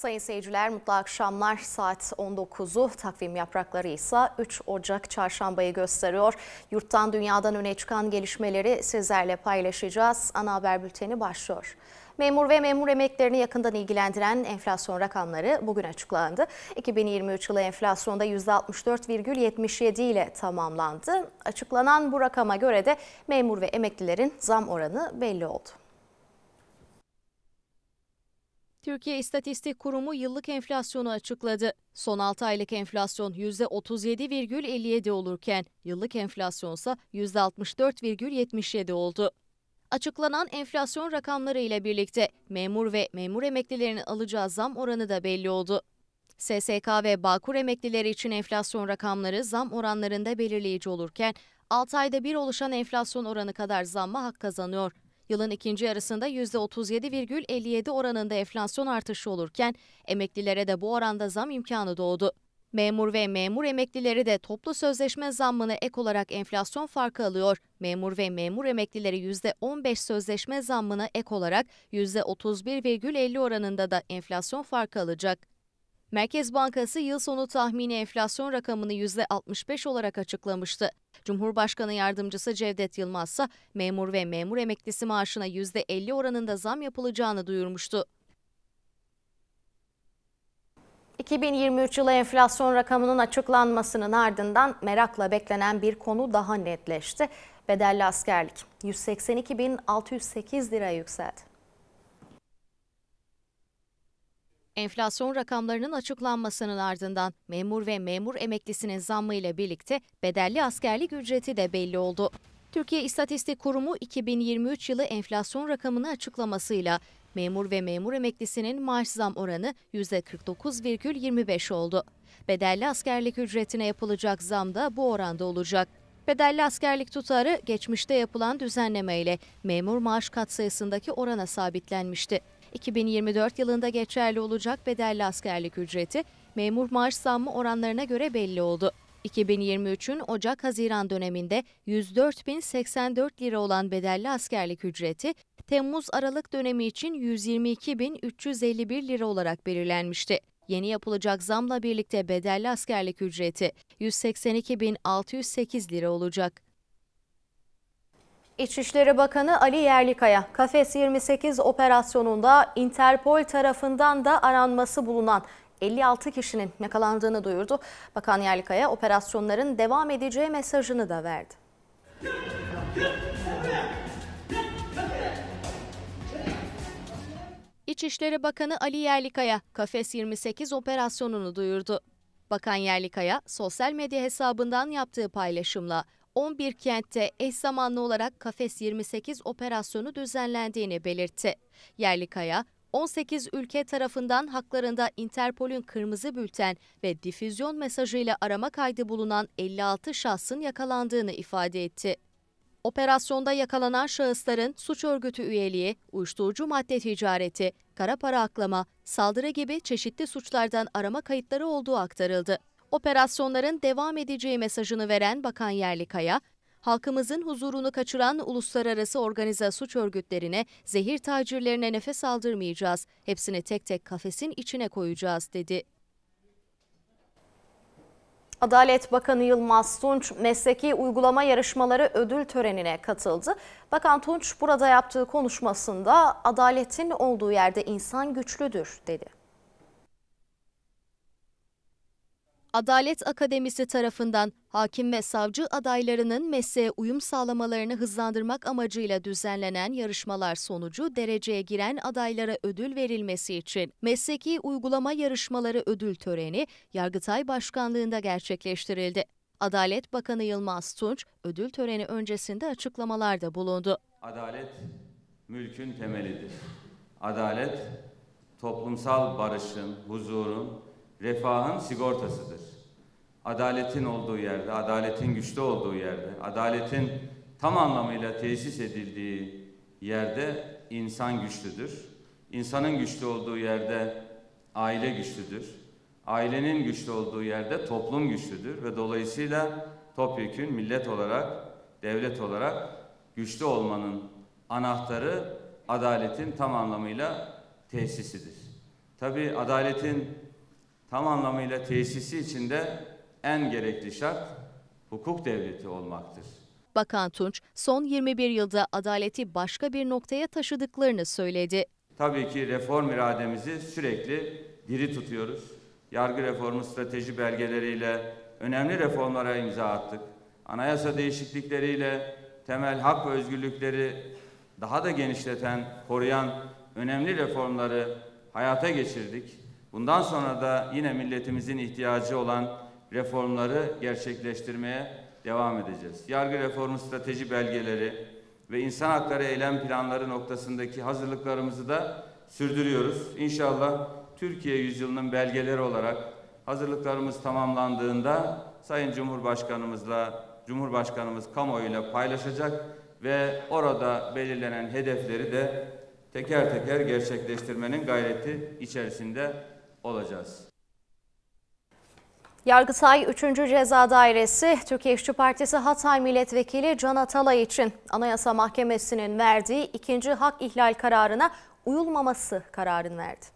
Sayın seyirciler mutlu akşamlar saat 19'u takvim yaprakları ise 3 Ocak çarşambayı gösteriyor. Yurttan dünyadan öne çıkan gelişmeleri sizlerle paylaşacağız. Ana haber bülteni başlıyor. Memur ve memur emeklerini yakından ilgilendiren enflasyon rakamları bugün açıklandı. 2023 yılı enflasyonda %64,77 ile tamamlandı. Açıklanan bu rakama göre de memur ve emeklilerin zam oranı belli oldu. Türkiye İstatistik Kurumu yıllık enflasyonu açıkladı. Son 6 aylık enflasyon %37,57 olurken yıllık enflasyon ise %64,77 oldu. Açıklanan enflasyon rakamları ile birlikte memur ve memur emeklilerinin alacağı zam oranı da belli oldu. SSK ve Bağkur emeklileri için enflasyon rakamları zam oranlarında belirleyici olurken 6 ayda bir oluşan enflasyon oranı kadar zamma hak kazanıyor. Yılın ikinci yarısında %37,57 oranında enflasyon artışı olurken emeklilere de bu oranda zam imkanı doğdu. Memur ve memur emeklileri de toplu sözleşme zammını ek olarak enflasyon farkı alıyor. Memur ve memur emeklileri %15 sözleşme zammını ek olarak %31,50 oranında da enflasyon farkı alacak. Merkez Bankası yıl sonu tahmini enflasyon rakamını %65 olarak açıklamıştı. Cumhurbaşkanı yardımcısı Cevdet Yılmaz ise memur ve memur emeklisi maaşına %50 oranında zam yapılacağını duyurmuştu. 2023 yılı enflasyon rakamının açıklanmasının ardından merakla beklenen bir konu daha netleşti. Bedelli askerlik 182.608 lira yükseldi. Enflasyon rakamlarının açıklanmasının ardından memur ve memur emeklisinin zammı birlikte bedelli askerlik ücreti de belli oldu. Türkiye İstatistik Kurumu 2023 yılı enflasyon rakamını açıklamasıyla memur ve memur emeklisinin maaş zam oranı %49,25 oldu. Bedelli askerlik ücretine yapılacak zam da bu oranda olacak. Bedelli askerlik tutarı geçmişte yapılan düzenleme ile memur maaş katsayısındaki orana sabitlenmişti. 2024 yılında geçerli olacak bedelli askerlik ücreti memur maaş zammı oranlarına göre belli oldu. 2023'ün Ocak-Haziran döneminde 104.084 lira olan bedelli askerlik ücreti, Temmuz-Aralık dönemi için 122.351 lira olarak belirlenmişti. Yeni yapılacak zamla birlikte bedelli askerlik ücreti 182.608 lira olacak. İçişleri Bakanı Ali Yerlikaya, Kafes 28 operasyonunda Interpol tarafından da aranması bulunan 56 kişinin yakalandığını duyurdu. Bakan Yerlikaya operasyonların devam edeceği mesajını da verdi. İçişleri Bakanı Ali Yerlikaya, Kafes 28 operasyonunu duyurdu. Bakan Yerlikaya, sosyal medya hesabından yaptığı paylaşımla 11 kentte eş zamanlı olarak Kafes 28 operasyonu düzenlendiğini belirtti. Yerli kaya, 18 ülke tarafından haklarında Interpol'ün kırmızı bülten ve difüzyon mesajıyla arama kaydı bulunan 56 şahsın yakalandığını ifade etti. Operasyonda yakalanan şahısların suç örgütü üyeliği, uyuşturucu madde ticareti, kara para aklama, saldırı gibi çeşitli suçlardan arama kayıtları olduğu aktarıldı operasyonların devam edeceği mesajını veren Bakan Yerlikaya, halkımızın huzurunu kaçıran uluslararası organize suç örgütlerine, zehir tacirlerine nefes aldırmayacağız, hepsini tek tek kafesin içine koyacağız dedi. Adalet Bakanı Yılmaz Tunç mesleki uygulama yarışmaları ödül törenine katıldı. Bakan Tunç burada yaptığı konuşmasında adaletin olduğu yerde insan güçlüdür dedi. Adalet Akademisi tarafından hakim ve savcı adaylarının mesleğe uyum sağlamalarını hızlandırmak amacıyla düzenlenen yarışmalar sonucu dereceye giren adaylara ödül verilmesi için mesleki uygulama yarışmaları ödül töreni Yargıtay Başkanlığı'nda gerçekleştirildi. Adalet Bakanı Yılmaz Tunç ödül töreni öncesinde açıklamalarda bulundu. Adalet mülkün temelidir. Adalet toplumsal barışın, huzurun refahın sigortasıdır. Adaletin olduğu yerde, adaletin güçlü olduğu yerde, adaletin tam anlamıyla tesis edildiği yerde insan güçlüdür. İnsanın güçlü olduğu yerde aile güçlüdür. Ailenin güçlü olduğu yerde toplum güçlüdür ve dolayısıyla topyekün millet olarak, devlet olarak güçlü olmanın anahtarı adaletin tam anlamıyla tesisidir. Tabii adaletin tam anlamıyla tesisi içinde en gerekli şart hukuk devleti olmaktır. Bakan Tunç son 21 yılda adaleti başka bir noktaya taşıdıklarını söyledi. Tabii ki reform irademizi sürekli diri tutuyoruz. Yargı reformu strateji belgeleriyle önemli reformlara imza attık. Anayasa değişiklikleriyle temel hak ve özgürlükleri daha da genişleten, koruyan önemli reformları hayata geçirdik. Bundan sonra da yine milletimizin ihtiyacı olan reformları gerçekleştirmeye devam edeceğiz. Yargı reformu strateji belgeleri ve insan hakları eylem planları noktasındaki hazırlıklarımızı da sürdürüyoruz. İnşallah Türkiye yüzyılının belgeleri olarak hazırlıklarımız tamamlandığında Sayın Cumhurbaşkanımızla Cumhurbaşkanımız kamuoyuyla paylaşacak ve orada belirlenen hedefleri de teker teker gerçekleştirmenin gayreti içerisinde olacağız. Yargıtay 3. Ceza Dairesi, Türkiye İşçi Partisi Hatay Milletvekili Can Atalay için Anayasa Mahkemesi'nin verdiği ikinci hak ihlal kararına uyulmaması kararını verdi.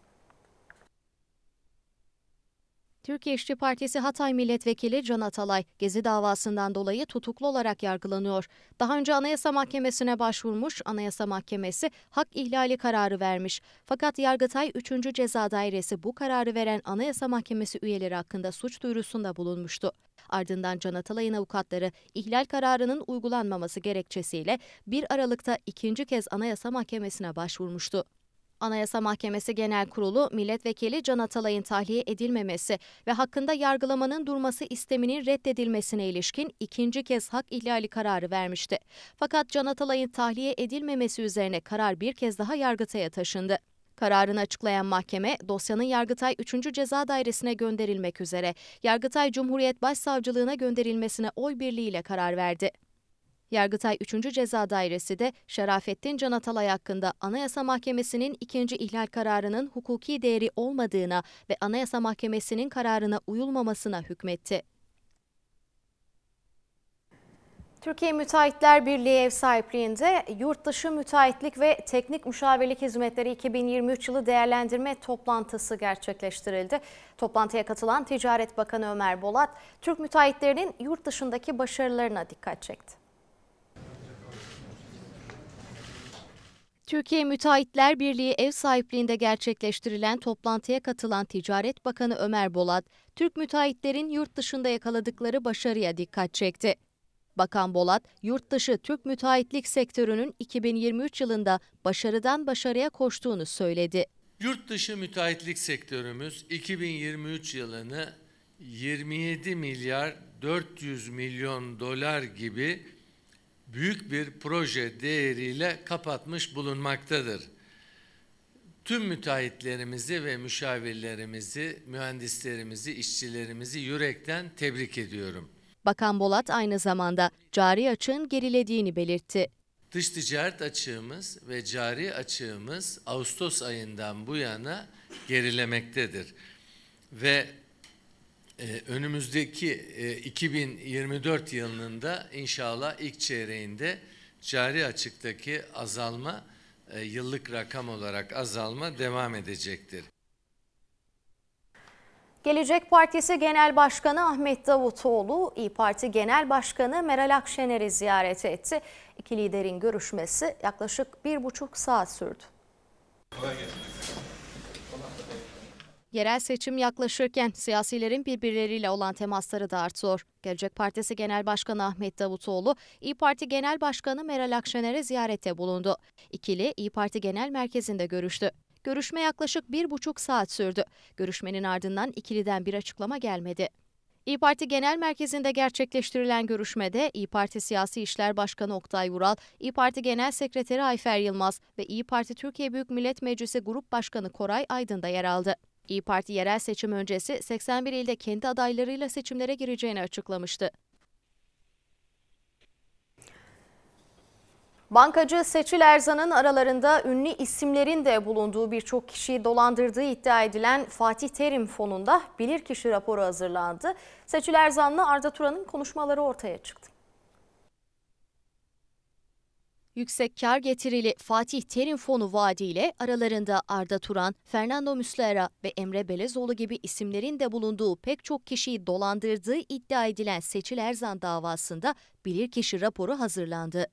Türkiye İşçi Partisi Hatay Milletvekili Can Atalay, Gezi davasından dolayı tutuklu olarak yargılanıyor. Daha önce Anayasa Mahkemesi'ne başvurmuş, Anayasa Mahkemesi hak ihlali kararı vermiş. Fakat Yargıtay 3. Ceza Dairesi bu kararı veren Anayasa Mahkemesi üyeleri hakkında suç duyurusunda bulunmuştu. Ardından Can Atalay'ın avukatları ihlal kararının uygulanmaması gerekçesiyle 1 Aralık'ta ikinci kez Anayasa Mahkemesi'ne başvurmuştu. Anayasa Mahkemesi Genel Kurulu, Milletvekili Can Atalay'ın tahliye edilmemesi ve hakkında yargılamanın durması isteminin reddedilmesine ilişkin ikinci kez hak ihlali kararı vermişti. Fakat Can Atalay'ın tahliye edilmemesi üzerine karar bir kez daha Yargıtay'a taşındı. Kararını açıklayan mahkeme dosyanın Yargıtay 3. Ceza Dairesi'ne gönderilmek üzere Yargıtay Cumhuriyet Başsavcılığına gönderilmesine oy birliğiyle karar verdi. Yargıtay 3. Ceza Dairesi de Şerafettin Can Atalay hakkında Anayasa Mahkemesi'nin ikinci ihlal kararının hukuki değeri olmadığına ve Anayasa Mahkemesi'nin kararına uyulmamasına hükmetti. Türkiye Müteahhitler Birliği ev sahipliğinde Yurtdışı Müteahhitlik ve Teknik Müşavirlik Hizmetleri 2023 yılı değerlendirme toplantısı gerçekleştirildi. Toplantıya katılan Ticaret Bakanı Ömer Bolat, Türk müteahhitlerinin yurt dışındaki başarılarına dikkat çekti. Türkiye Müteahhitler Birliği ev sahipliğinde gerçekleştirilen toplantıya katılan Ticaret Bakanı Ömer Bolat, Türk müteahhitlerin yurt dışında yakaladıkları başarıya dikkat çekti. Bakan Bolat, yurt dışı Türk müteahhitlik sektörünün 2023 yılında başarıdan başarıya koştuğunu söyledi. Yurt dışı müteahhitlik sektörümüz 2023 yılını 27 milyar 400 milyon dolar gibi büyük bir proje değeriyle kapatmış bulunmaktadır. Tüm müteahhitlerimizi ve müşavirlerimizi, mühendislerimizi, işçilerimizi yürekten tebrik ediyorum. Bakan Bolat aynı zamanda cari açığın gerilediğini belirtti. Dış ticaret açığımız ve cari açığımız Ağustos ayından bu yana gerilemektedir. Ve ee, önümüzdeki 2024 yılının da inşallah ilk çeyreğinde cari açıktaki azalma e, yıllık rakam olarak azalma devam edecektir. Gelecek Partisi Genel Başkanı Ahmet Davutoğlu, İyi Parti Genel Başkanı Meral Akşener'i ziyaret etti. İki liderin görüşmesi yaklaşık bir buçuk saat sürdü. Kolay gelsin. Yerel seçim yaklaşırken siyasilerin birbirleriyle olan temasları da artıyor. Gelecek Partisi Genel Başkanı Ahmet Davutoğlu, İyi Parti Genel Başkanı Meral Akşener'e ziyarette bulundu. İkili İyi Parti Genel Merkezi'nde görüştü. Görüşme yaklaşık bir buçuk saat sürdü. Görüşmenin ardından ikiliden bir açıklama gelmedi. İyi Parti Genel Merkezi'nde gerçekleştirilen görüşmede İyi Parti Siyasi İşler Başkanı Oktay Vural, İyi Parti Genel Sekreteri Ayfer Yılmaz ve İyi Parti Türkiye Büyük Millet Meclisi Grup Başkanı Koray Aydın da yer aldı. İyi Parti yerel seçim öncesi 81 ilde kendi adaylarıyla seçimlere gireceğini açıklamıştı. Bankacı Seçil Erzan'ın aralarında ünlü isimlerin de bulunduğu birçok kişiyi dolandırdığı iddia edilen Fatih Terim fonunda bilirkişi raporu hazırlandı. Seçil Erzan'la Arda Turan'ın konuşmaları ortaya çıktı. Yüksek kar getirili Fatih Terim Fonu vaadi aralarında Arda Turan, Fernando Muslera ve Emre Belezoğlu gibi isimlerin de bulunduğu pek çok kişiyi dolandırdığı iddia edilen Seçil Erzan davasında bilirkişi raporu hazırlandı.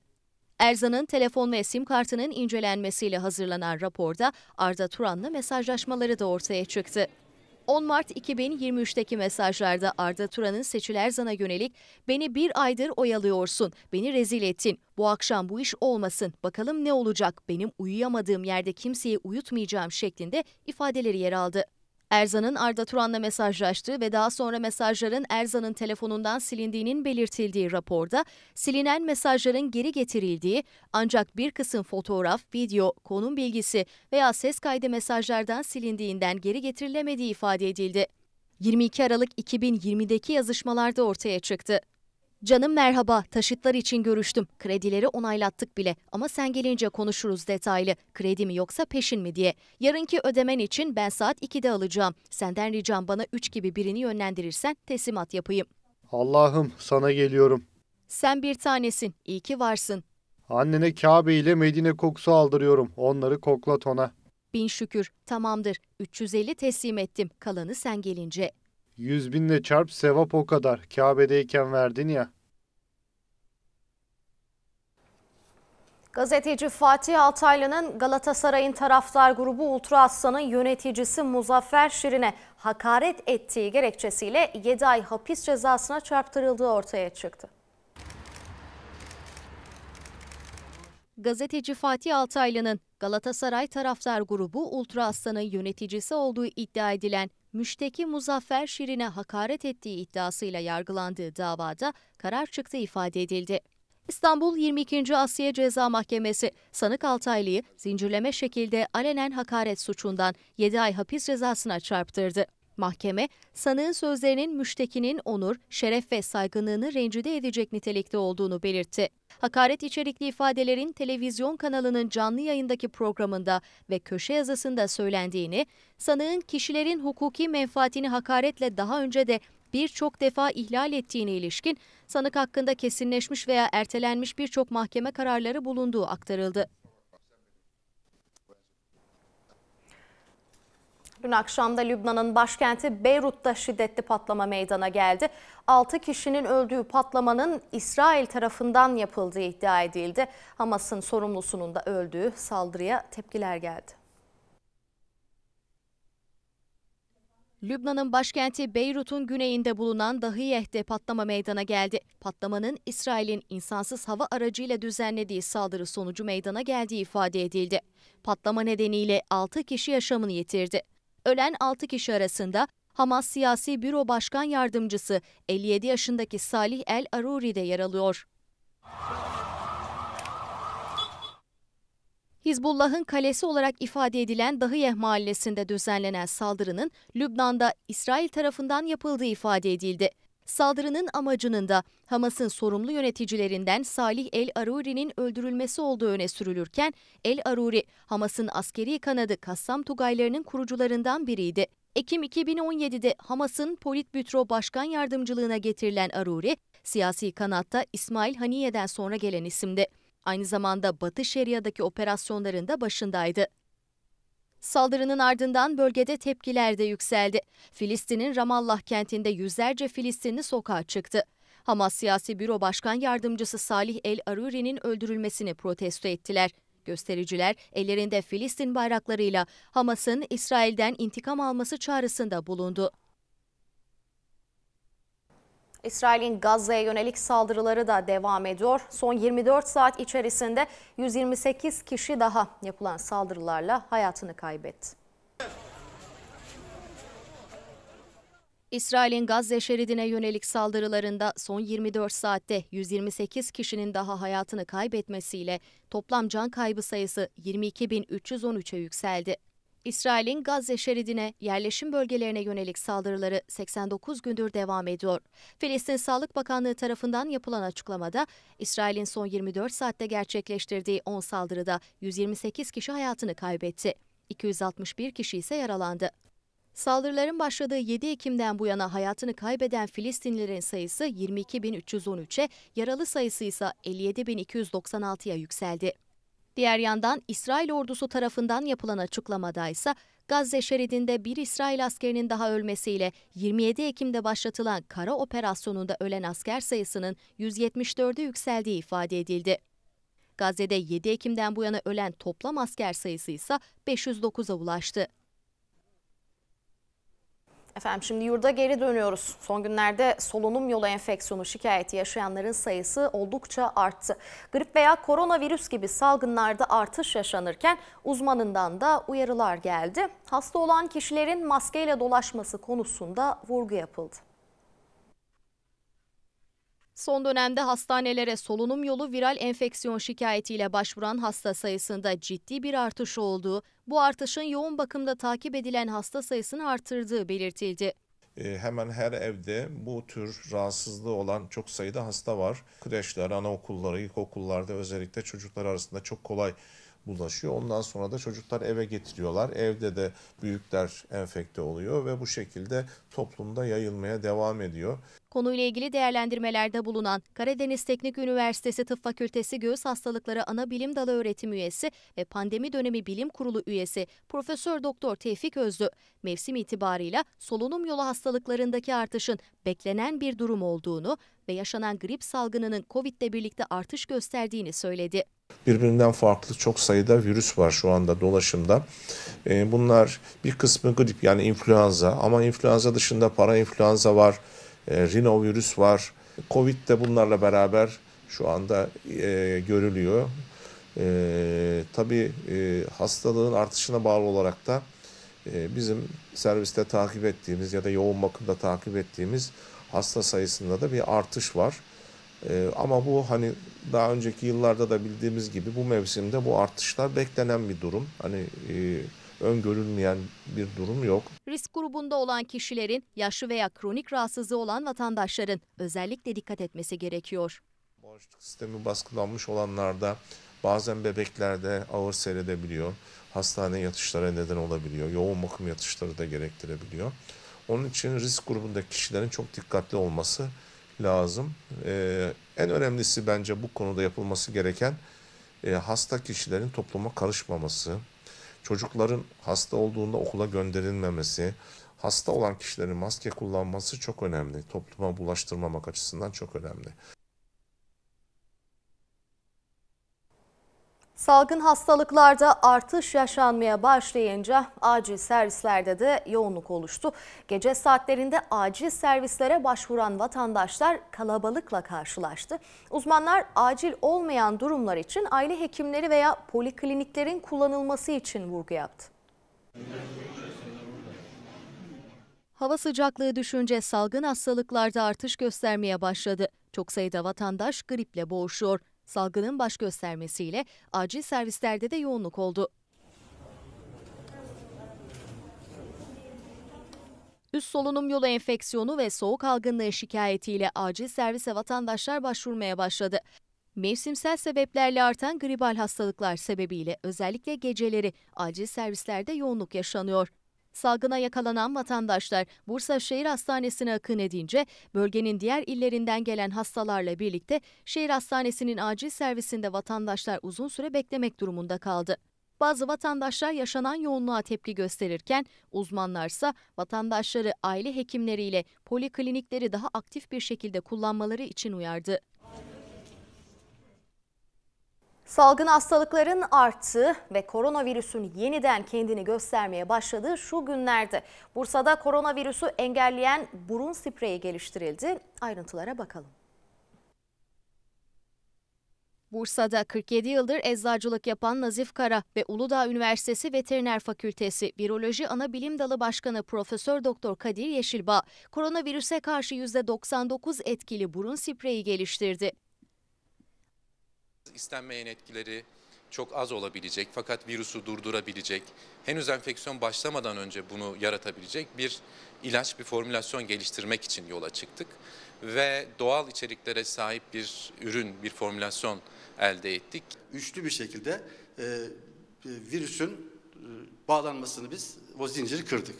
Erzan'ın telefon ve sim kartının incelenmesiyle hazırlanan raporda Arda Turan'la mesajlaşmaları da ortaya çıktı. 10 Mart 2023'teki mesajlarda Arda Turan'ın Seçil Erzan'a yönelik beni bir aydır oyalıyorsun, beni rezil ettin, bu akşam bu iş olmasın, bakalım ne olacak, benim uyuyamadığım yerde kimseyi uyutmayacağım şeklinde ifadeleri yer aldı. Erzan'ın Arda Turan'la mesajlaştığı ve daha sonra mesajların Erzan'ın telefonundan silindiğinin belirtildiği raporda silinen mesajların geri getirildiği ancak bir kısım fotoğraf, video, konum bilgisi veya ses kaydı mesajlardan silindiğinden geri getirilemediği ifade edildi. 22 Aralık 2020'deki yazışmalarda ortaya çıktı. Canım merhaba, taşıtlar için görüştüm. Kredileri onaylattık bile ama sen gelince konuşuruz detaylı. Kredi mi yoksa peşin mi diye. Yarınki ödemen için ben saat 2'de alacağım. Senden ricam bana 3 gibi birini yönlendirirsen teslimat yapayım. Allah'ım sana geliyorum. Sen bir tanesin, iyi ki varsın. Annene Kabe ile Medine kokusu aldırıyorum. Onları koklat ona. Bin şükür, tamamdır. 350 teslim ettim, kalanı sen gelince. Yüz binle çarp sevap o kadar. Kabe'deyken verdin ya. Gazeteci Fatih Altaylı'nın Galatasaray'ın taraftar grubu Ultra Aslan'ın yöneticisi Muzaffer Şirin'e hakaret ettiği gerekçesiyle 7 ay hapis cezasına çarptırıldığı ortaya çıktı. Gazeteci Fatih Altaylı'nın Galatasaray taraftar grubu Ultra Aslan'ın yöneticisi olduğu iddia edilen müşteki Muzaffer Şirin'e hakaret ettiği iddiasıyla yargılandığı davada karar çıktı ifade edildi. İstanbul 22. Asya Ceza Mahkemesi sanık Altaylı'yı zincirleme şekilde alenen hakaret suçundan 7 ay hapis cezasına çarptırdı. Mahkeme, sanığın sözlerinin müştekinin onur, şeref ve saygınlığını rencide edecek nitelikte olduğunu belirtti. Hakaret içerikli ifadelerin televizyon kanalının canlı yayındaki programında ve köşe yazısında söylendiğini, sanığın kişilerin hukuki menfaatini hakaretle daha önce de birçok defa ihlal ettiğine ilişkin sanık hakkında kesinleşmiş veya ertelenmiş birçok mahkeme kararları bulunduğu aktarıldı. Dün akşamda Lübnan'ın başkenti Beyrut'ta şiddetli patlama meydana geldi. 6 kişinin öldüğü patlamanın İsrail tarafından yapıldığı iddia edildi. Hamas'ın sorumlusunun da öldüğü saldırıya tepkiler geldi. Lübnan'ın başkenti Beyrut'un güneyinde bulunan Dahiyeh'te patlama meydana geldi. Patlamanın İsrail'in insansız hava aracıyla düzenlediği saldırı sonucu meydana geldiği ifade edildi. Patlama nedeniyle 6 kişi yaşamını yitirdi. Ölen 6 kişi arasında Hamas Siyasi Büro Başkan Yardımcısı 57 yaşındaki Salih El Aruri de yer alıyor. Hizbullah'ın kalesi olarak ifade edilen Dahiyeh mahallesinde düzenlenen saldırının Lübnan'da İsrail tarafından yapıldığı ifade edildi. Saldırının amacının da Hamas'ın sorumlu yöneticilerinden Salih El Aruri'nin öldürülmesi olduğu öne sürülürken El Aruri, Hamas'ın askeri kanadı Kassam Tugaylarının kurucularından biriydi. Ekim 2017'de Hamas'ın Politbüro Başkan Yardımcılığına getirilen Aruri, siyasi kanatta İsmail Haniye'den sonra gelen isimdi. Aynı zamanda Batı Şeria'daki operasyonların da başındaydı. Saldırının ardından bölgede tepkiler de yükseldi. Filistin'in Ramallah kentinde yüzlerce Filistinli sokağa çıktı. Hamas Siyasi Büro Başkan Yardımcısı Salih El Aruri'nin öldürülmesini protesto ettiler. Göstericiler ellerinde Filistin bayraklarıyla Hamas'ın İsrail'den intikam alması çağrısında bulundu. İsrail'in Gazze'ye yönelik saldırıları da devam ediyor. Son 24 saat içerisinde 128 kişi daha yapılan saldırılarla hayatını kaybetti. İsrail'in Gazze şeridine yönelik saldırılarında son 24 saatte 128 kişinin daha hayatını kaybetmesiyle toplam can kaybı sayısı 22.313'e yükseldi. İsrail'in Gazze şeridine, yerleşim bölgelerine yönelik saldırıları 89 gündür devam ediyor. Filistin Sağlık Bakanlığı tarafından yapılan açıklamada, İsrail'in son 24 saatte gerçekleştirdiği 10 saldırıda 128 kişi hayatını kaybetti. 261 kişi ise yaralandı. Saldırıların başladığı 7 Ekim'den bu yana hayatını kaybeden Filistinlilerin sayısı 22.313'e, yaralı sayısı ise 57.296'ya yükseldi. Diğer yandan İsrail ordusu tarafından yapılan açıklamada ise Gazze şeridinde bir İsrail askerinin daha ölmesiyle 27 Ekim'de başlatılan kara operasyonunda ölen asker sayısının 174'e yükseldiği ifade edildi. Gazze'de 7 Ekim'den bu yana ölen toplam asker sayısı ise 509'a ulaştı. Efendim şimdi yurda geri dönüyoruz. Son günlerde solunum yolu enfeksiyonu şikayeti yaşayanların sayısı oldukça arttı. Grip veya koronavirüs gibi salgınlarda artış yaşanırken uzmanından da uyarılar geldi. Hasta olan kişilerin maskeyle dolaşması konusunda vurgu yapıldı. Son dönemde hastanelere solunum yolu viral enfeksiyon şikayetiyle başvuran hasta sayısında ciddi bir artış olduğu, bu artışın yoğun bakımda takip edilen hasta sayısını artırdığı belirtildi. Ee, hemen her evde bu tür rahatsızlığı olan çok sayıda hasta var. Kreşler, anaokulları, ilkokullarda özellikle çocuklar arasında çok kolay bulaşıyor. Ondan sonra da çocuklar eve getiriyorlar. Evde de büyükler enfekte oluyor ve bu şekilde toplumda yayılmaya devam ediyor. Konuyla ilgili değerlendirmelerde bulunan Karadeniz Teknik Üniversitesi Tıp Fakültesi Göğüs Hastalıkları Ana Bilim Dalı Öğretim Üyesi ve Pandemi Dönemi Bilim Kurulu Üyesi Profesör Doktor Tevfik Özlü, mevsim itibarıyla solunum yolu hastalıklarındaki artışın beklenen bir durum olduğunu ve yaşanan grip salgınının Covid'le birlikte artış gösterdiğini söyledi birbirinden farklı çok sayıda virüs var şu anda dolaşımda. Ee, bunlar bir kısmı grip yani influenza ama influenza dışında para influenza var, e, rinovirüs var. Covid de bunlarla beraber şu anda e, görülüyor. E, tabii hastalığın artışına bağlı olarak da bizim serviste takip ettiğimiz ya da yoğun bakımda takip ettiğimiz hasta sayısında da bir artış var. E, ama bu hani daha önceki yıllarda da bildiğimiz gibi bu mevsimde bu artışlar beklenen bir durum. Hani e, öngörülmeyen bir durum yok. Risk grubunda olan kişilerin, yaşlı veya kronik rahatsızlığı olan vatandaşların özellikle dikkat etmesi gerekiyor. Bağışıklık sistemi baskılanmış olanlarda bazen bebeklerde ağır seyredebiliyor. Hastane yatışlara neden olabiliyor. Yoğun bakım yatışları da gerektirebiliyor. Onun için risk grubundaki kişilerin çok dikkatli olması lazım. E, en önemlisi bence bu konuda yapılması gereken e, hasta kişilerin topluma karışmaması, çocukların hasta olduğunda okula gönderilmemesi, hasta olan kişilerin maske kullanması çok önemli. Topluma bulaştırmamak açısından çok önemli. Salgın hastalıklarda artış yaşanmaya başlayınca acil servislerde de yoğunluk oluştu. Gece saatlerinde acil servislere başvuran vatandaşlar kalabalıkla karşılaştı. Uzmanlar acil olmayan durumlar için aile hekimleri veya polikliniklerin kullanılması için vurgu yaptı. Hava sıcaklığı düşünce salgın hastalıklarda artış göstermeye başladı. Çok sayıda vatandaş griple boğuşuyor salgının baş göstermesiyle acil servislerde de yoğunluk oldu. Üst solunum yolu enfeksiyonu ve soğuk algınlığı şikayetiyle acil servise vatandaşlar başvurmaya başladı. Mevsimsel sebeplerle artan gribal hastalıklar sebebiyle özellikle geceleri acil servislerde yoğunluk yaşanıyor. Salgına yakalanan vatandaşlar Bursa Şehir Hastanesi'ne akın edince bölgenin diğer illerinden gelen hastalarla birlikte şehir hastanesinin acil servisinde vatandaşlar uzun süre beklemek durumunda kaldı. Bazı vatandaşlar yaşanan yoğunluğa tepki gösterirken uzmanlarsa vatandaşları aile hekimleriyle poliklinikleri daha aktif bir şekilde kullanmaları için uyardı. Salgın hastalıkların arttığı ve koronavirüsün yeniden kendini göstermeye başladığı şu günlerde Bursa'da koronavirüsü engelleyen burun spreyi geliştirildi. Ayrıntılara bakalım. Bursa'da 47 yıldır eczacılık yapan Nazif Kara ve Uludağ Üniversitesi Veteriner Fakültesi Viroloji Ana Bilim Dalı Başkanı Profesör Doktor Kadir Yeşilba, koronavirüse karşı %99 etkili burun spreyi geliştirdi. İstenmeyen etkileri çok az olabilecek fakat virüsü durdurabilecek, henüz enfeksiyon başlamadan önce bunu yaratabilecek bir ilaç, bir formülasyon geliştirmek için yola çıktık. Ve doğal içeriklere sahip bir ürün, bir formülasyon elde ettik. Üçlü bir şekilde e, e, virüsün e, bağlanmasını biz, o zinciri kırdık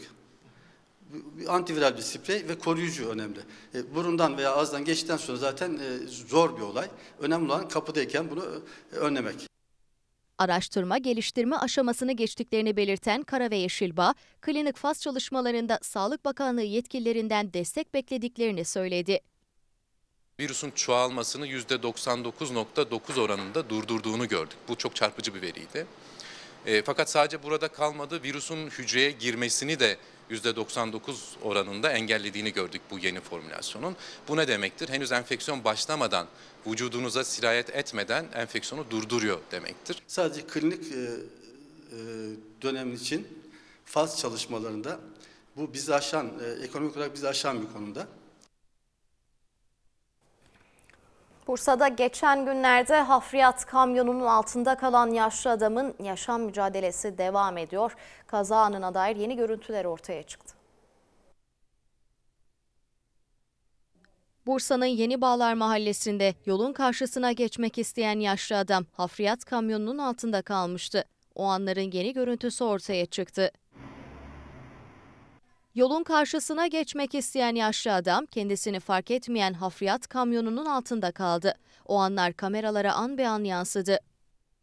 antiviral bir sprey ve koruyucu önemli. E, burundan veya ağızdan geçtikten sonra zaten e, zor bir olay. Önemli olan kapıdayken bunu e, önlemek. Araştırma geliştirme aşamasını geçtiklerini belirten Kara ve Yeşilba, klinik faz çalışmalarında Sağlık Bakanlığı yetkililerinden destek beklediklerini söyledi. Virüsün çoğalmasını %99.9 oranında durdurduğunu gördük. Bu çok çarpıcı bir veriydi. E, fakat sadece burada kalmadı, virüsün hücreye girmesini de %99 oranında engellediğini gördük bu yeni formülasyonun. Bu ne demektir? Henüz enfeksiyon başlamadan, vücudunuza sirayet etmeden enfeksiyonu durduruyor demektir. Sadece klinik e, e, dönemin için faz çalışmalarında bu bizi aşan, e, ekonomik olarak bizi aşan bir konuda. Bursa'da geçen günlerde hafriyat kamyonunun altında kalan yaşlı adamın yaşam mücadelesi devam ediyor. Kaza anına dair yeni görüntüler ortaya çıktı. Bursa'nın Yeni Bağlar Mahallesi'nde yolun karşısına geçmek isteyen yaşlı adam hafriyat kamyonunun altında kalmıştı. O anların yeni görüntüsü ortaya çıktı. Yolun karşısına geçmek isteyen yaşlı adam kendisini fark etmeyen hafriyat kamyonunun altında kaldı. O anlar kameralara an be an yansıdı.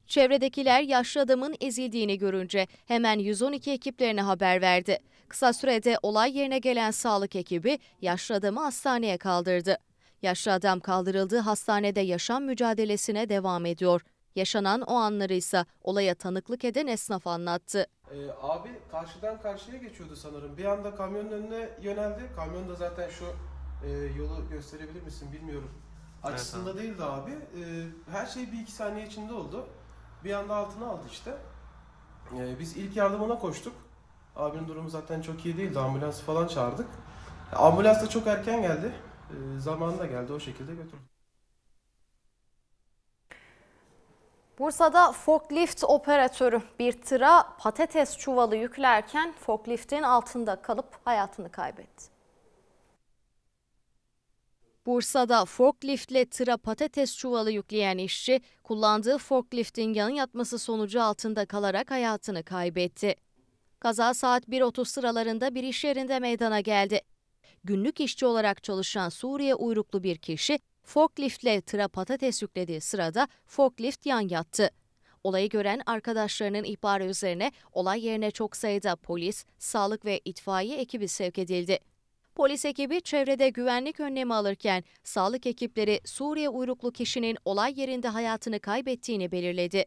Çevredekiler yaşlı adamın ezildiğini görünce hemen 112 ekiplerine haber verdi. Kısa sürede olay yerine gelen sağlık ekibi yaşlı adamı hastaneye kaldırdı. Yaşlı adam kaldırıldığı hastanede yaşam mücadelesine devam ediyor. Yaşanan o anları ise olaya tanıklık eden esnaf anlattı. Ee, abi karşıdan karşıya geçiyordu sanırım. Bir anda kamyonun önüne yöneldi. Kamyon da zaten şu e, yolu gösterebilir misin bilmiyorum. Açısında evet, değildi abi. E, her şey bir iki saniye içinde oldu. Bir anda altına aldı işte. E, biz ilk yardımına koştuk. Abinin durumu zaten çok iyi değildi. Ambulans falan çağırdık. Ambulans da çok erken geldi. E, zamanında geldi. O şekilde götürdük. Bursa'da forklift operatörü bir tıra patates çuvalı yüklerken forkliftin altında kalıp hayatını kaybetti. Bursa'da forkliftle tıra patates çuvalı yükleyen işçi kullandığı forkliftin yan yatması sonucu altında kalarak hayatını kaybetti. Kaza saat 1.30 sıralarında bir iş yerinde meydana geldi. Günlük işçi olarak çalışan Suriye uyruklu bir kişi Forkliftle tıra patates yüklediği sırada forklift yan yattı. Olayı gören arkadaşlarının ihbarı üzerine olay yerine çok sayıda polis, sağlık ve itfaiye ekibi sevk edildi. Polis ekibi çevrede güvenlik önlemi alırken sağlık ekipleri Suriye uyruklu kişinin olay yerinde hayatını kaybettiğini belirledi.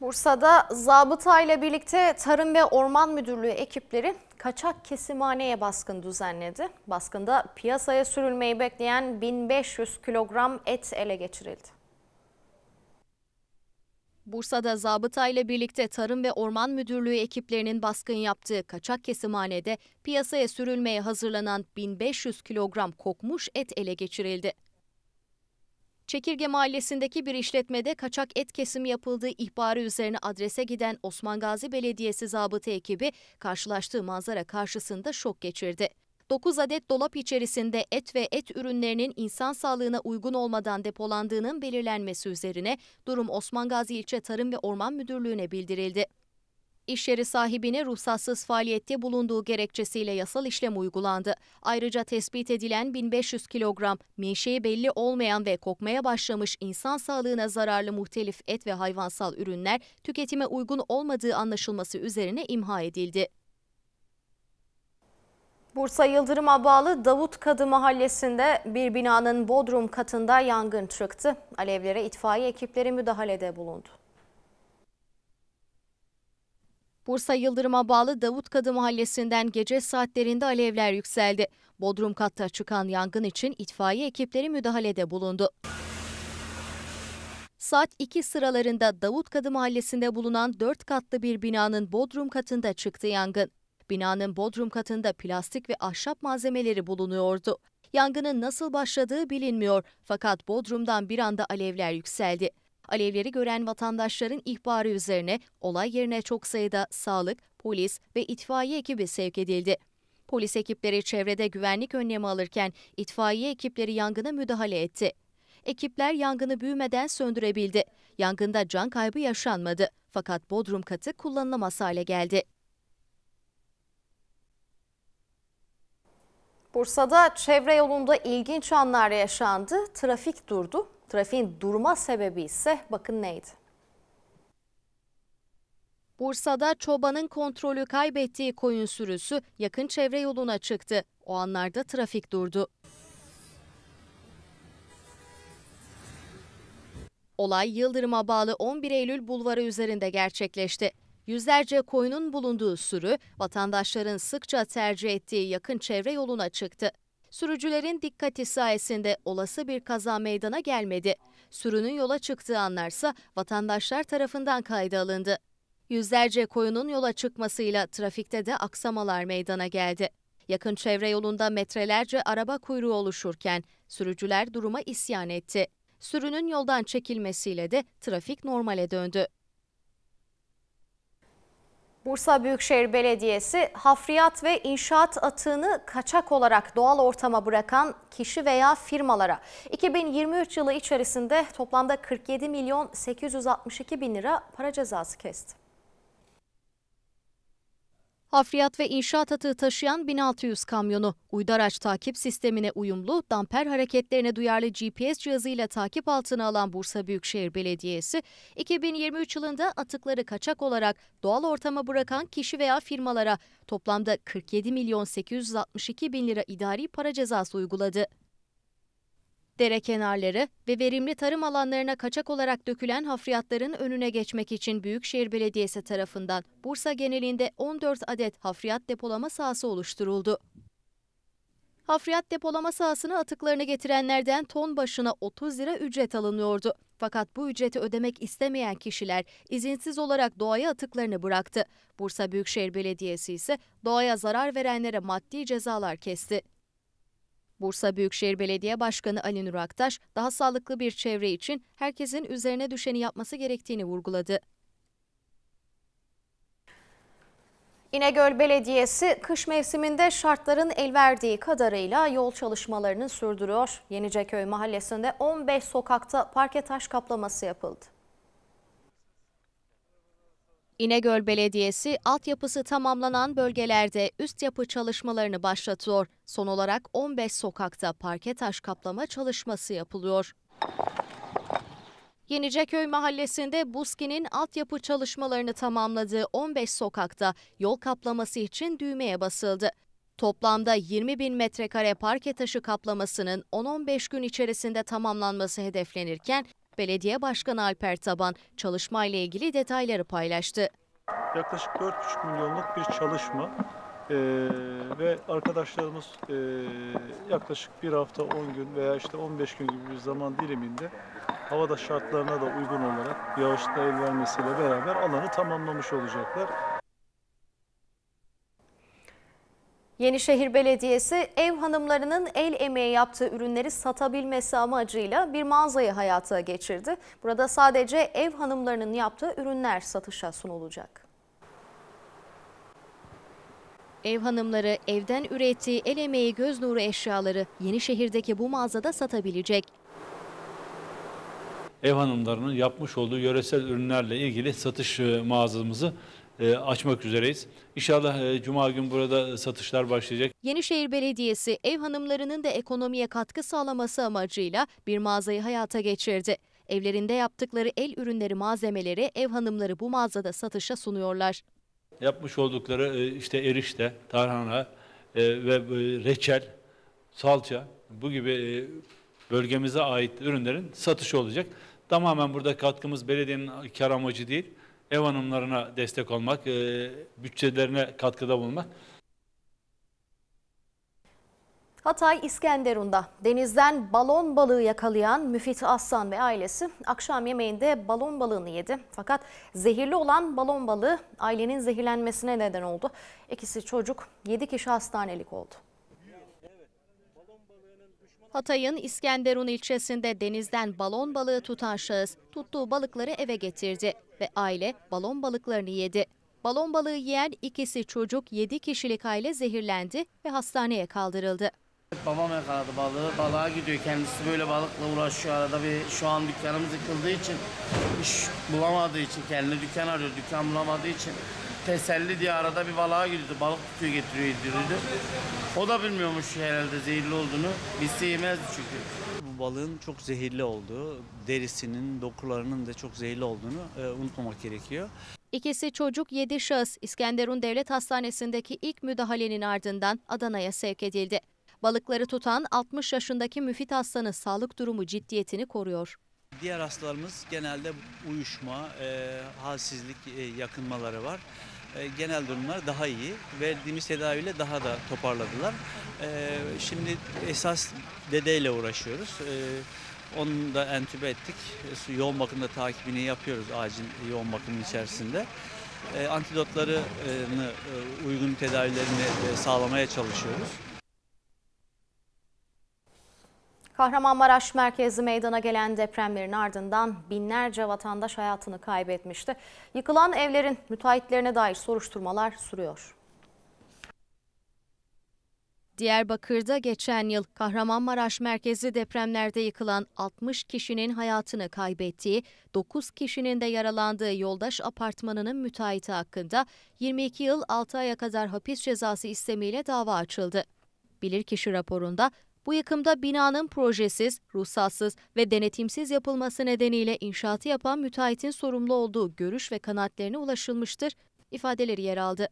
Bursa'da zabıta ile birlikte Tarım ve Orman Müdürlüğü ekipleri kaçak kesimhaneye baskın düzenledi. Baskında piyasaya sürülmeyi bekleyen 1500 kilogram et ele geçirildi. Bursa'da zabıta ile birlikte Tarım ve Orman Müdürlüğü ekiplerinin baskın yaptığı kaçak kesimhanede piyasaya sürülmeye hazırlanan 1500 kilogram kokmuş et ele geçirildi. Çekirge Mahallesi'ndeki bir işletmede kaçak et kesimi yapıldığı ihbarı üzerine adrese giden Osman Gazi Belediyesi zabıta ekibi karşılaştığı manzara karşısında şok geçirdi. 9 adet dolap içerisinde et ve et ürünlerinin insan sağlığına uygun olmadan depolandığının belirlenmesi üzerine durum Osman Gazi İlçe Tarım ve Orman Müdürlüğü'ne bildirildi. İş yeri sahibine ruhsatsız faaliyette bulunduğu gerekçesiyle yasal işlem uygulandı. Ayrıca tespit edilen 1500 kilogram menşei belli olmayan ve kokmaya başlamış insan sağlığına zararlı muhtelif et ve hayvansal ürünler tüketime uygun olmadığı anlaşılması üzerine imha edildi. Bursa Yıldırım'a bağlı Davut Kadı mahallesinde bir binanın bodrum katında yangın çıktı. Alevlere itfaiye ekipleri müdahalede bulundu. Bursa Yıldırım'a bağlı Davutkadı mahallesinden gece saatlerinde alevler yükseldi. Bodrum katta çıkan yangın için itfaiye ekipleri müdahalede bulundu. Saat 2 sıralarında Davutkadı mahallesinde bulunan 4 katlı bir binanın bodrum katında çıktı yangın. Binanın bodrum katında plastik ve ahşap malzemeleri bulunuyordu. Yangının nasıl başladığı bilinmiyor fakat bodrumdan bir anda alevler yükseldi. Alevleri gören vatandaşların ihbarı üzerine olay yerine çok sayıda sağlık, polis ve itfaiye ekibi sevk edildi. Polis ekipleri çevrede güvenlik önlemi alırken itfaiye ekipleri yangına müdahale etti. Ekipler yangını büyümeden söndürebildi. Yangında can kaybı yaşanmadı fakat bodrum katı kullanılamaz hale geldi. Bursa'da çevre yolunda ilginç anlar yaşandı. Trafik durdu. Trafiğin durma sebebi ise bakın neydi? Bursa'da çobanın kontrolü kaybettiği koyun sürüsü yakın çevre yoluna çıktı. O anlarda trafik durdu. Olay Yıldırım'a bağlı 11 Eylül bulvarı üzerinde gerçekleşti. Yüzlerce koyunun bulunduğu sürü vatandaşların sıkça tercih ettiği yakın çevre yoluna çıktı. Sürücülerin dikkati sayesinde olası bir kaza meydana gelmedi. Sürünün yola çıktığı anlarsa vatandaşlar tarafından kayda alındı. Yüzlerce koyunun yola çıkmasıyla trafikte de aksamalar meydana geldi. Yakın çevre yolunda metrelerce araba kuyruğu oluşurken sürücüler duruma isyan etti. Sürünün yoldan çekilmesiyle de trafik normale döndü. Bursa Büyükşehir Belediyesi hafriyat ve inşaat atığını kaçak olarak doğal ortama bırakan kişi veya firmalara 2023 yılı içerisinde toplamda 47 milyon 862 bin lira para cezası kesti. Hafriyat ve inşaat atığı taşıyan 1600 kamyonu uydu araç takip sistemine uyumlu, damper hareketlerine duyarlı GPS cihazıyla takip altına alan Bursa Büyükşehir Belediyesi, 2023 yılında atıkları kaçak olarak doğal ortama bırakan kişi veya firmalara toplamda 47 milyon 862 bin lira idari para cezası uyguladı. Dere kenarları ve verimli tarım alanlarına kaçak olarak dökülen hafriyatların önüne geçmek için Büyükşehir Belediyesi tarafından Bursa genelinde 14 adet hafriyat depolama sahası oluşturuldu. Hafriyat depolama sahasına atıklarını getirenlerden ton başına 30 lira ücret alınıyordu. Fakat bu ücreti ödemek istemeyen kişiler izinsiz olarak doğaya atıklarını bıraktı. Bursa Büyükşehir Belediyesi ise doğaya zarar verenlere maddi cezalar kesti. Bursa Büyükşehir Belediye Başkanı Ali Nur Aktaş, daha sağlıklı bir çevre için herkesin üzerine düşeni yapması gerektiğini vurguladı. İnegöl Belediyesi kış mevsiminde şartların el verdiği kadarıyla yol çalışmalarını sürdürüyor. Yeniceköy mahallesinde 15 sokakta parke taş kaplaması yapıldı. İnegöl Belediyesi altyapısı tamamlanan bölgelerde üst yapı çalışmalarını başlatıyor. Son olarak 15 sokakta parke taş kaplama çalışması yapılıyor. Yeniceköy mahallesinde Buski'nin altyapı çalışmalarını tamamladığı 15 sokakta yol kaplaması için düğmeye basıldı. Toplamda 20 bin metrekare parke taşı kaplamasının 10-15 gün içerisinde tamamlanması hedeflenirken Belediye Başkanı Alper Taban çalışmayla ilgili detayları paylaştı. Yaklaşık 4,5 milyonluk bir çalışma ee, ve arkadaşlarımız e, yaklaşık bir hafta 10 gün veya işte 15 gün gibi bir zaman diliminde havada şartlarına da uygun olarak yağışta el vermesiyle beraber alanı tamamlamış olacaklar. Yenişehir Belediyesi ev hanımlarının el emeği yaptığı ürünleri satabilmesi amacıyla bir mağazayı hayata geçirdi. Burada sadece ev hanımlarının yaptığı ürünler satışa sunulacak. Ev hanımları evden ürettiği el emeği göz nuru eşyaları Yenişehir'deki bu mağazada satabilecek. Ev hanımlarının yapmış olduğu yöresel ürünlerle ilgili satış e, mağazamızı e, açmak üzereyiz. İnşallah e, Cuma gün burada satışlar başlayacak. Yenişehir Belediyesi ev hanımlarının da ekonomiye katkı sağlaması amacıyla bir mağazayı hayata geçirdi. Evlerinde yaptıkları el ürünleri malzemeleri ev hanımları bu mağazada satışa sunuyorlar. Yapmış oldukları e, işte erişte, tarhana e, ve e, reçel, salça bu gibi bölgemize ait ürünlerin satışı olacak. Tamamen burada katkımız belediyenin kar amacı değil ev hanımlarına destek olmak, e, bütçelerine katkıda bulunmak. Hatay İskenderun'da denizden balon balığı yakalayan Müfit Aslan ve ailesi akşam yemeğinde balon balığını yedi. Fakat zehirli olan balon balığı ailenin zehirlenmesine neden oldu. İkisi çocuk 7 kişi hastanelik oldu. Hatay'ın İskenderun ilçesinde denizden balon balığı tutan şahıs tuttuğu balıkları eve getirdi ve aile balon balıklarını yedi. Balon balığı yiyen ikisi çocuk 7 kişilik aile zehirlendi ve hastaneye kaldırıldı. Babam yakaladı balığı. Balığa gidiyor. Kendisi böyle balıkla uğraşıyor arada. Bir, şu an dükkanımız yıkıldığı için iş bulamadığı için kendi dükkan arıyor. Dükkan bulamadığı için teselli diye arada bir balığa gidiyordu. Balık tutuyor getiriyor yediriyordu. O da bilmiyormuş herhalde zehirli olduğunu. Biz de yemezdi çünkü. Bu balığın çok zehirli olduğu, derisinin, dokularının da çok zehirli olduğunu e, unutmamak gerekiyor. İkisi çocuk 7 şahıs İskenderun Devlet Hastanesi'ndeki ilk müdahalenin ardından Adana'ya sevk edildi. Balıkları tutan 60 yaşındaki Müfit Aslan'ın sağlık durumu ciddiyetini koruyor. Diğer hastalarımız genelde uyuşma, e, halsizlik e, yakınmaları var. E, genel durumlar daha iyi. Verdiğimiz tedaviyle daha da toparladılar. E, şimdi esas dedeyle uğraşıyoruz. E, onu da entübe ettik. Yoğun bakımda takibini yapıyoruz acil yoğun bakımın içerisinde. Antidotlarını uygun tedavilerini sağlamaya çalışıyoruz. Kahramanmaraş merkezi meydana gelen depremlerin ardından binlerce vatandaş hayatını kaybetmişti. Yıkılan evlerin müteahhitlerine dair soruşturmalar sürüyor. Diyarbakır'da geçen yıl Kahramanmaraş merkezi depremlerde yıkılan 60 kişinin hayatını kaybettiği, 9 kişinin de yaralandığı yoldaş apartmanının müteahhiti hakkında 22 yıl 6 aya kadar hapis cezası istemiyle dava açıldı. Bilirkişi raporunda bu yıkımda binanın projesiz, ruhsatsız ve denetimsiz yapılması nedeniyle inşaatı yapan müteahhitin sorumlu olduğu görüş ve kanaatlerine ulaşılmıştır ifadeleri yer aldı.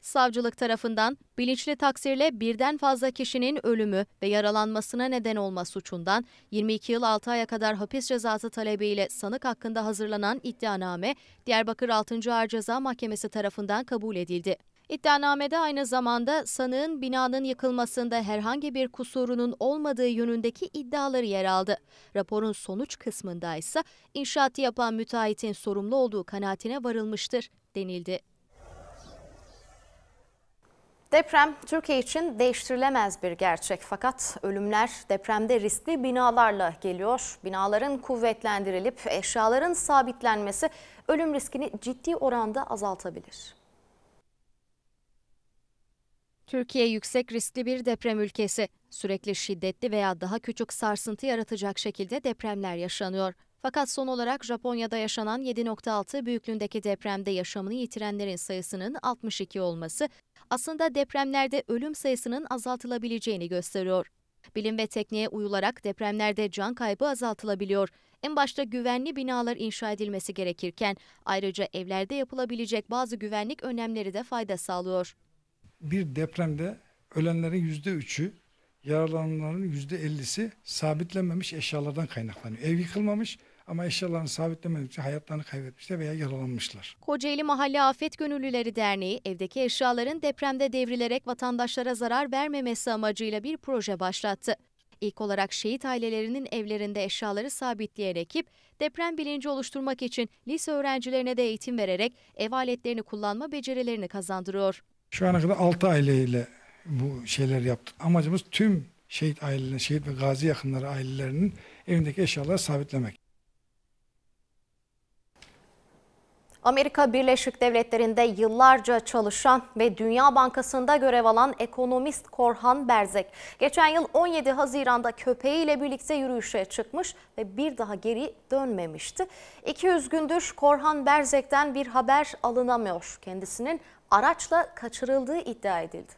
Savcılık tarafından bilinçli taksirle birden fazla kişinin ölümü ve yaralanmasına neden olma suçundan 22 yıl 6 aya kadar hapis cezası talebiyle sanık hakkında hazırlanan iddianame Diyarbakır 6. Ağır Ceza Mahkemesi tarafından kabul edildi. İddianamede aynı zamanda sanığın binanın yıkılmasında herhangi bir kusurunun olmadığı yönündeki iddiaları yer aldı. Raporun sonuç kısmında ise inşaatı yapan müteahhitin sorumlu olduğu kanaatine varılmıştır denildi. Deprem Türkiye için değiştirilemez bir gerçek fakat ölümler depremde riskli binalarla geliyor. Binaların kuvvetlendirilip eşyaların sabitlenmesi ölüm riskini ciddi oranda azaltabilir. Türkiye yüksek riskli bir deprem ülkesi. Sürekli şiddetli veya daha küçük sarsıntı yaratacak şekilde depremler yaşanıyor. Fakat son olarak Japonya'da yaşanan 7.6 büyüklüğündeki depremde yaşamını yitirenlerin sayısının 62 olması aslında depremlerde ölüm sayısının azaltılabileceğini gösteriyor. Bilim ve tekniğe uyularak depremlerde can kaybı azaltılabiliyor. En başta güvenli binalar inşa edilmesi gerekirken ayrıca evlerde yapılabilecek bazı güvenlik önlemleri de fayda sağlıyor bir depremde ölenlerin yüzde üçü, yaralananların yüzde ellisi sabitlenmemiş eşyalardan kaynaklanıyor. Ev yıkılmamış ama eşyalarını sabitlemedikçe hayatlarını kaybetmişler veya yaralanmışlar. Kocaeli Mahalle Afet Gönüllüleri Derneği evdeki eşyaların depremde devrilerek vatandaşlara zarar vermemesi amacıyla bir proje başlattı. İlk olarak şehit ailelerinin evlerinde eşyaları sabitleyen ekip, deprem bilinci oluşturmak için lise öğrencilerine de eğitim vererek ev aletlerini kullanma becerilerini kazandırıyor. Şu ana kadar 6 aileyle bu şeyler yaptık. Amacımız tüm şehit ailelerinin, şehit ve gazi yakınları ailelerinin evindeki eşyaları sabitlemek. Amerika Birleşik Devletleri'nde yıllarca çalışan ve Dünya Bankası'nda görev alan ekonomist Korhan Berzek, geçen yıl 17 Haziran'da köpeğiyle birlikte yürüyüşe çıkmış ve bir daha geri dönmemişti. 200 gündür Korhan Berzek'ten bir haber alınamıyor. Kendisinin araçla kaçırıldığı iddia edildi.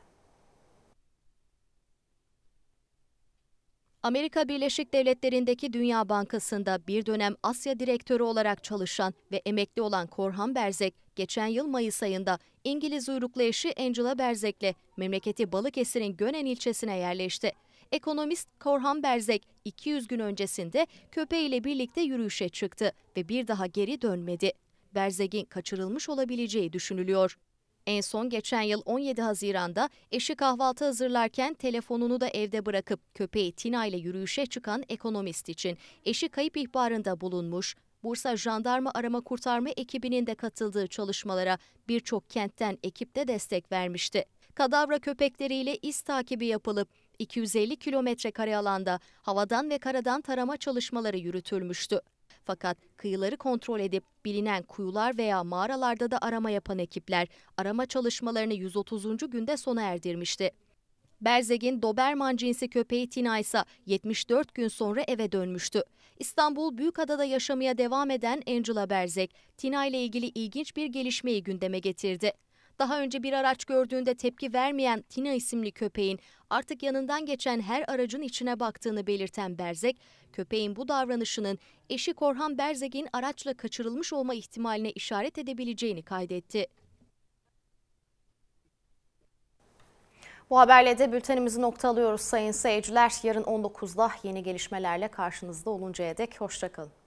Amerika Birleşik Devletleri'ndeki Dünya Bankası'nda bir dönem Asya direktörü olarak çalışan ve emekli olan Korhan Berzek, geçen yıl Mayıs ayında İngiliz uyruklu eşi Angela Berzek'le memleketi Balıkesir'in Gönen ilçesine yerleşti. Ekonomist Korhan Berzek 200 gün öncesinde köpeğiyle birlikte yürüyüşe çıktı ve bir daha geri dönmedi. Berzek'in kaçırılmış olabileceği düşünülüyor. En son geçen yıl 17 Haziran'da eşi kahvaltı hazırlarken telefonunu da evde bırakıp köpeği Tina ile yürüyüşe çıkan ekonomist için eşi kayıp ihbarında bulunmuş. Bursa Jandarma Arama Kurtarma ekibinin de katıldığı çalışmalara birçok kentten ekip de destek vermişti. Kadavra köpekleriyle iz takibi yapılıp 250 kilometre kare alanda havadan ve karadan tarama çalışmaları yürütülmüştü. Fakat kıyıları kontrol edip bilinen kuyular veya mağaralarda da arama yapan ekipler arama çalışmalarını 130. günde sona erdirmişti. Berzeg'in Doberman cinsi köpeği Tina ise 74 gün sonra eve dönmüştü. İstanbul Büyükada'da yaşamaya devam eden Angela Berzek, Tina ile ilgili ilginç bir gelişmeyi gündeme getirdi. Daha önce bir araç gördüğünde tepki vermeyen Tina isimli köpeğin artık yanından geçen her aracın içine baktığını belirten Berzek, köpeğin bu davranışının eşi Korhan Berzek'in araçla kaçırılmış olma ihtimaline işaret edebileceğini kaydetti. Bu haberle de bültenimizi nokta alıyoruz sayın seyirciler. Yarın 19'da yeni gelişmelerle karşınızda oluncaya dek hoşçakalın.